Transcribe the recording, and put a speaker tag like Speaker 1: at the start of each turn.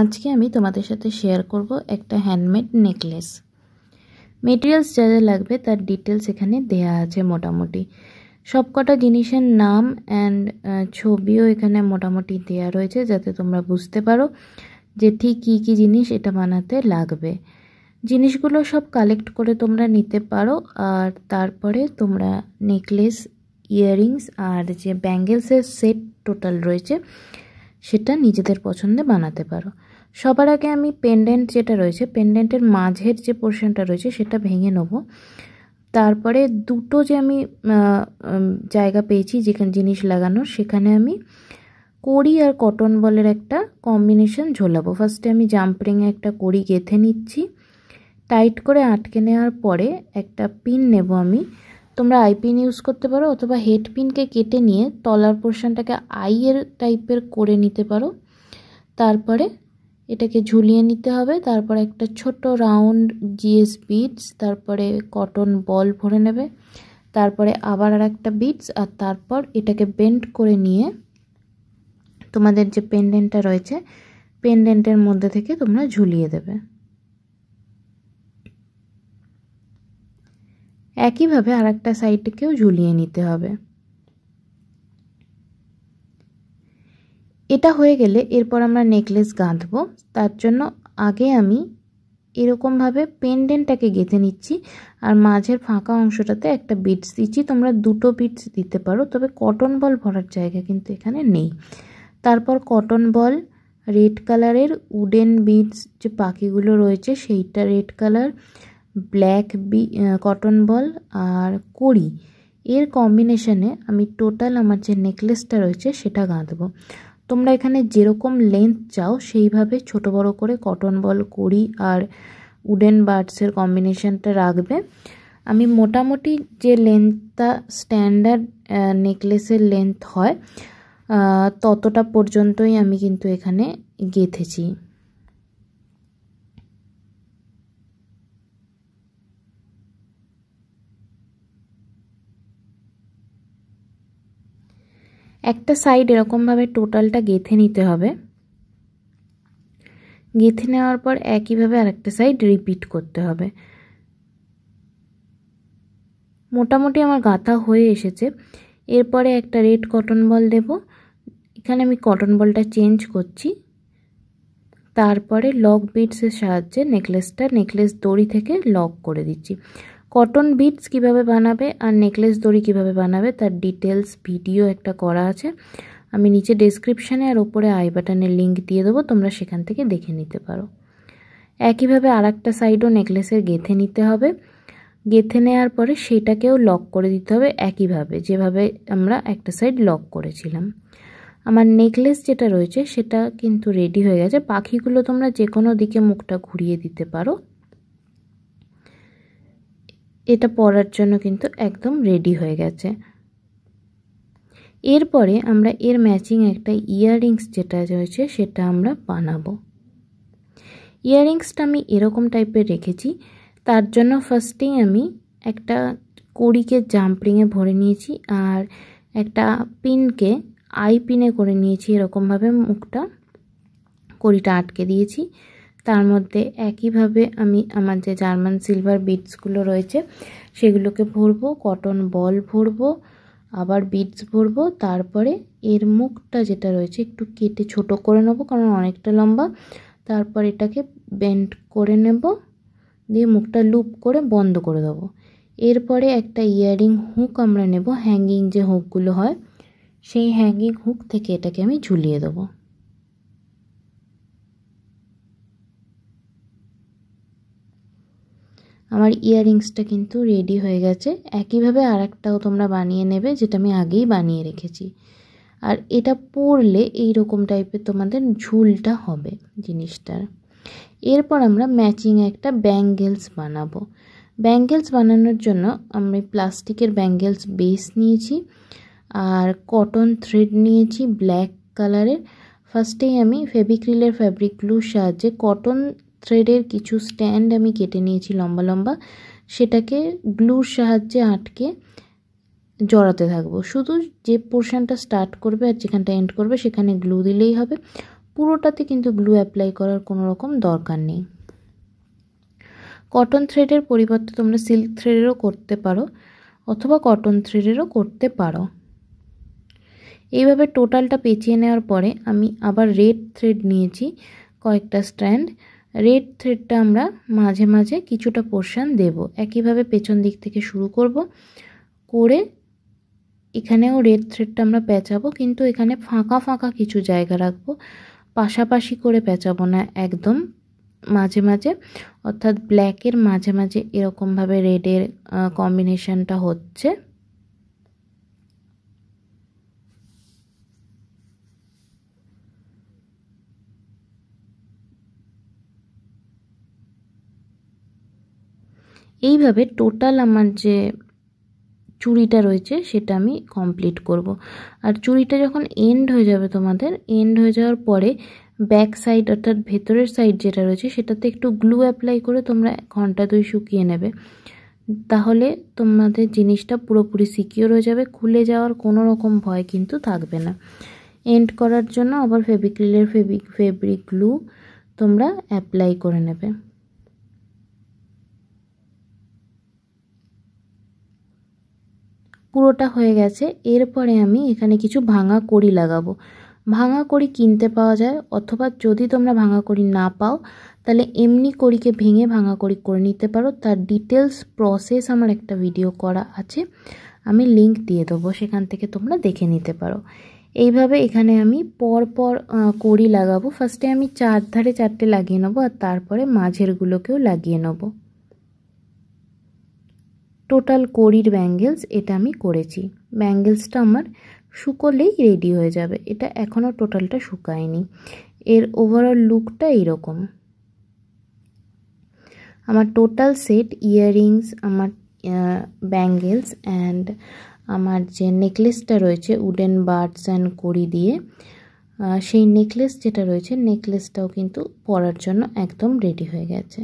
Speaker 1: আজকে আমি তোমাদের সাথে শেয়ার করব একটা হ্যান্ডমেড নেকলেস মেটেরিয়ালস যা যা লাগবে তার ডিটেলস এখানে দেয়া আছে মোটামুটি সবকটা জিনিসের নাম অ্যান্ড ছবিও এখানে মোটামুটি দেয়া রয়েছে যাতে তোমরা বুঝতে পারো যে ঠিক কী কী জিনিস এটা বানাতে লাগবে জিনিসগুলো সব কালেক্ট করে তোমরা নিতে পারো আর তারপরে তোমরা নেকলেস ইয়াররিংস আর যে ব্যাঙ্গেলসের সেট টোটাল রয়েছে সেটা নিজেদের পছন্দে বানাতে পারো সবার আগে আমি পেন্ডেন্ট যেটা রয়েছে পেন্ডেন্টের মাঝের যে পোর্শনটা রয়েছে সেটা ভেঙে নেব তারপরে দুটো যে আমি জায়গা পেয়েছি যেখানে জিনিস লাগানো সেখানে আমি কড়ি আর কটন বলের একটা কম্বিনেশন ঝোলাবো ফার্স্টে আমি জাম্পরিংয়ে একটা কড়ি গেঁথে নিচ্ছি টাইট করে আটকে নেওয়ার পরে একটা পিন নেব আমি তোমরা আইপিন ইউজ করতে পারো অথবা হেডপিনকে কেটে নিয়ে তলার পোর্শনটাকে আইয়ের টাইপের করে নিতে পারো তারপরে এটাকে ঝুলিয়ে নিতে হবে তারপর একটা ছোট রাউন্ড জিএস বিটস তারপরে কটন বল ভরে নেবে তারপরে আবার আর একটা বিটস আর তারপর এটাকে বেন্ড করে নিয়ে তোমাদের যে পেন্ডেন্টটা রয়েছে পেন্ডেন্টের মধ্যে থেকে তোমরা ঝুলিয়ে দেবে একইভাবে আর একটা সাইডকেও ঝুলিয়ে নিতে হবে এটা হয়ে গেলে এরপর আমরা নেকলেস গাঁথব তার জন্য আগে আমি এরকমভাবে পেনডেন্টটাকে গেঁথে নিচ্ছি আর মাঝের ফাঁকা অংশটাতে একটা বিটস দিচ্ছি তোমরা দুটো বিটস দিতে পারো তবে কটন বল ভরার জায়গা কিন্তু এখানে নেই তারপর কটন বল রেড কালারের উডেন বিটস যে পাখিগুলো রয়েছে সেইটা রেড কালার ব্ল্যাক বি কটন বল আর কড়ি এর কম্বিনেশানে আমি টোটাল আমার যে নেকলেসটা রয়েছে সেটা গাঁথবো তোমরা এখানে যেরকম লেন্থ চাও সেইভাবে ছোট বড় করে কটন বল কড়ি আর উডেন বার্ডসের কম্বিনেশানটা রাখবে আমি মোটামুটি যে লেন্থটা স্ট্যান্ডার্ড নেকলেসের লেন্থ হয় ততটা পর্যন্তই আমি কিন্তু এখানে গেঁথেছি একটা সাইড এরকমভাবে টোটালটা গেঁথে নিতে হবে গেঁথে নেওয়ার পর একইভাবে আরেকটা সাইড রিপিট করতে হবে মোটামুটি আমার গাঁথা হয়ে এসেছে এরপরে একটা রেড কটন বল দেব এখানে আমি কটন বলটা চেঞ্জ করছি তারপরে লক বিটসের সাহায্যে নেকলেসটা নেকলেস দড়ি থেকে লক করে দিচ্ছি কটন বিটস কিভাবে বানাবে আর নেকলেস দড়ি কিভাবে বানাবে তার ডিটেলস ভিডিও একটা করা আছে আমি নিচে ডেসক্রিপশানে আর ওপরে আই বাটনের লিঙ্ক দিয়ে দেবো তোমরা সেখান থেকে দেখে নিতে পারো একইভাবে আর একটা সাইডও নেকলেসের গেঁথে নিতে হবে গেঁথে নেওয়ার পরে সেটাকেও লক করে দিতে হবে একইভাবে যেভাবে আমরা একটা সাইড লক করেছিলাম আমার নেকলেস যেটা রয়েছে সেটা কিন্তু রেডি হয়ে গেছে পাখিগুলো তোমরা যে কোনো দিকে মুখটা ঘুরিয়ে দিতে পারো এটা পরার জন্য কিন্তু একদম রেডি হয়ে গেছে এরপরে আমরা এর ম্যাচিং একটা ইয়াররিংস যেটা রয়েছে সেটা আমরা বানাবো ইয়াররিংসটা আমি এরকম টাইপের রেখেছি তার জন্য ফার্স্টেই আমি একটা কড়িকে জাম্পরিংয়ে ভরে নিয়েছি আর একটা পিনকে আই পিনে করে নিয়েছি এরকমভাবে মুখটা কড়িটা আটকে দিয়েছি তার মধ্যে একইভাবে আমি আমার যে জার্মান সিলভার বিটসগুলো রয়েছে সেগুলোকে ভরবো কটন বল ভরবো আবার বিটস ভরবো তারপরে এর মুখটা যেটা রয়েছে একটু কেটে ছোট করে নেবো কারণ অনেকটা লম্বা তারপর এটাকে বেন্ড করে নেব দিয়ে মুখটা লুপ করে বন্ধ করে দেবো এরপরে একটা ইয়ারিং হুক আমরা নেব হ্যাঙ্গিং যে হুকগুলো হয় সেই হ্যাঙ্গিং হুক থেকে এটাকে আমি ঝুলিয়ে দেবো আমার ইয়াররিংসটা কিন্তু রেডি হয়ে গেছে একইভাবে আর একটাও তোমরা বানিয়ে নেবে যেটা আমি আগেই বানিয়ে রেখেছি আর এটা পরলে এই রকম টাইপের তোমাদের ঝুলটা হবে জিনিসটার এরপর আমরা ম্যাচিং একটা ব্যাঙ্গেলস বানাবো ব্যাঙ্গেলস বানানোর জন্য আমি প্লাস্টিকের ব্যাঙ্গেলস বেস নিয়েছি আর কটন থ্রেড নিয়েছি ব্ল্যাক কালারের ফার্স্টেই আমি ফেবিক্রিলের ফ্যাব্রিক গ্লুর সাহায্যে কটন থ্রেডের কিছু স্ট্যান্ড আমি কেটে নিয়েছি লম্বা লম্বা সেটাকে গ্লুর সাহায্যে আটকে জড়াতে থাকবো শুধু যে পোর্শনটা স্টার্ট করবে আর যেখানটা এন্ড করবে সেখানে গ্লু দিলেই হবে পুরোটাতে কিন্তু গ্লু অ্যাপ্লাই করার কোনো রকম দরকার নেই কটন থ্রেডের পরিবর্তে তোমরা সিল্ক থ্রেডেরও করতে পারো অথবা কটন থ্রেডেরও করতে পারো এইভাবে টোটালটা পেঁচিয়ে নেওয়ার পরে আমি আবার রেড থ্রেড নিয়েছি কয়েকটা স্ট্র্যান্ড রেড থ্রেডটা আমরা মাঝে মাঝে কিছুটা পোর্শান দেব একইভাবে পেছন দিক থেকে শুরু করব করে এখানেও রেড থ্রেডটা আমরা পেঁচাবো কিন্তু এখানে ফাঁকা ফাঁকা কিছু জায়গা রাখবো পাশাপাশি করে পেঁচাবো না একদম মাঝে মাঝে অর্থাৎ ব্ল্যাকের মাঝে মাঝে এরকমভাবে রেডের কম্বিনেশানটা হচ্ছে এইভাবে টোটাল আমার যে চুড়িটা রয়েছে সেটা আমি কমপ্লিট করব। আর চুড়িটা যখন এন্ড হয়ে যাবে তোমাদের এন্ড হয়ে যাওয়ার পরে ব্যাক সাইড অর্থাৎ ভেতরের সাইড যেটা রয়েছে সেটাতে একটু গ্লু অ্যাপ্লাই করে তোমরা ঘন্টা দুই শুকিয়ে নেবে তাহলে তোমাদের জিনিসটা পুরোপুরি সিকিওর হয়ে যাবে খুলে যাওয়ার কোনো রকম ভয় কিন্তু থাকবে না এন্ড করার জন্য আবার ফেব্রিক্রিলের ফেব্রিক ফেব্রিক গ্লু তোমরা অ্যাপ্লাই করে নেবে পুরোটা হয়ে গেছে এরপরে আমি এখানে কিছু ভাঙা কড়ি লাগাবো ভাঙা কড়ি কিনতে পাওয়া যায় অথবা যদি তোমরা ভাঙা কড়ি না পাও তাহলে এমনি কড়িকে ভেঙে ভাঙা কড়ি করে নিতে পারো তার ডিটেলস প্রসেস আমার একটা ভিডিও করা আছে আমি লিংক দিয়ে দেবো সেখান থেকে তোমরা দেখে নিতে পারো এইভাবে এখানে আমি পর পর কড়ি লাগাবো ফার্স্টে আমি চার ধারে চারটে লাগিয়ে নেবো আর তারপরে মাঝেরগুলোকেও লাগিয়ে নেবো টোটাল কড়ির ব্যাঙ্গেলস এটা আমি করেছি ব্যাঙ্গেলসটা আমার শুকোলেই রেডি হয়ে যাবে এটা এখনও টোটালটা শুকায়নি এর ওভারঅল লুকটা এইরকম আমার টোটাল সেট ইয়াররিংস আমার ব্যাঙ্গেলস অ্যান্ড আমার যে নেকলেসটা রয়েছে উডেন বার্ডস অ্যান্ড কড়ি দিয়ে সেই নেকলেস যেটা রয়েছে নেকলেসটাও কিন্তু পরার জন্য একদম রেডি হয়ে গেছে